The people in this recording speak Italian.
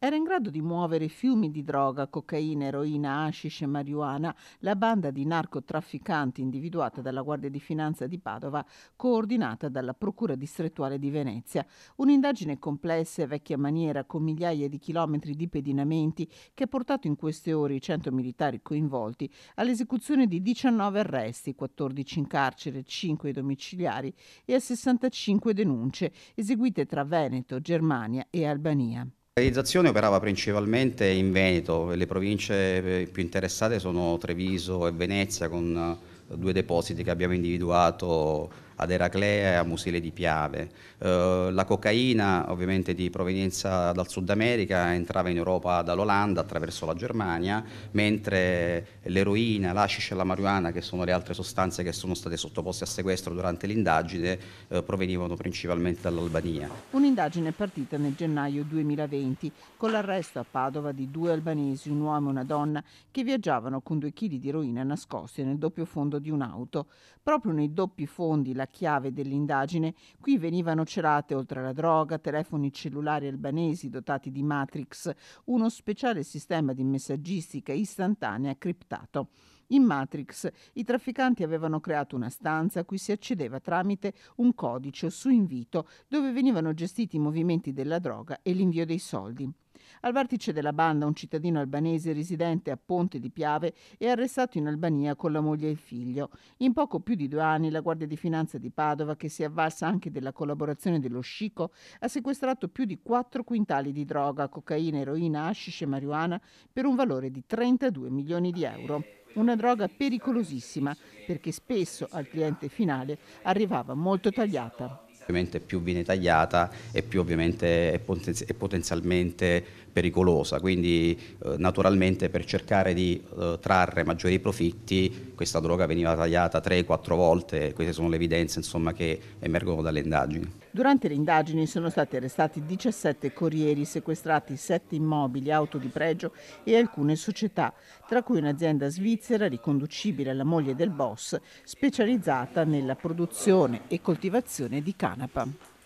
Era in grado di muovere fiumi di droga, cocaina, eroina, hashish e marijuana. La banda di narcotrafficanti individuata dalla Guardia di Finanza di Padova, coordinata dalla Procura distrettuale di Venezia. Un'indagine complessa e vecchia maniera con migliaia di chilometri di pedinamenti che ha portato in queste ore i 100 militari coinvolti all'esecuzione di 19 arresti, 14 in carcere, 5 domiciliari e a 65 denunce eseguite tra Veneto, Germania e Albania. L'organizzazione operava principalmente in Veneto, le province eh, più interessate sono Treviso e Venezia con eh, due depositi che abbiamo individuato ad Eraclea e a Musile di Piave. Eh, la cocaina, ovviamente di provenienza dal Sud America, entrava in Europa dall'Olanda attraverso la Germania, mentre l'eroina, l'ascice e la marijuana, che sono le altre sostanze che sono state sottoposte a sequestro durante l'indagine, eh, provenivano principalmente dall'Albania. Un'indagine è partita nel gennaio 2020 con l'arresto a Padova di due albanesi, un uomo e una donna, che viaggiavano con due chili di eroina nascosti nel doppio fondo di un'auto. Proprio nei doppi fondi la chiave dell'indagine, qui venivano celate, oltre alla droga, telefoni cellulari albanesi dotati di Matrix, uno speciale sistema di messaggistica istantanea criptato. In Matrix i trafficanti avevano creato una stanza a cui si accedeva tramite un codice su invito dove venivano gestiti i movimenti della droga e l'invio dei soldi. Al vertice della banda un cittadino albanese residente a Ponte di Piave è arrestato in Albania con la moglie e il figlio. In poco più di due anni la Guardia di Finanza di Padova, che si è avvalsa anche della collaborazione dello Scico, ha sequestrato più di 4 quintali di droga, cocaina, eroina, hashish e marijuana per un valore di 32 milioni di euro una droga pericolosissima perché spesso al cliente finale arrivava molto tagliata ovviamente più viene tagliata e più ovviamente è, potenzialmente pericolosa, quindi eh, naturalmente per cercare di eh, trarre maggiori profitti questa droga veniva tagliata 3-4 volte, queste sono le evidenze insomma, che emergono dalle indagini. Durante le indagini sono stati arrestati 17 corrieri, sequestrati 7 immobili, auto di pregio e alcune società, tra cui un'azienda svizzera riconducibile alla moglie del boss, specializzata nella produzione e coltivazione di canapa.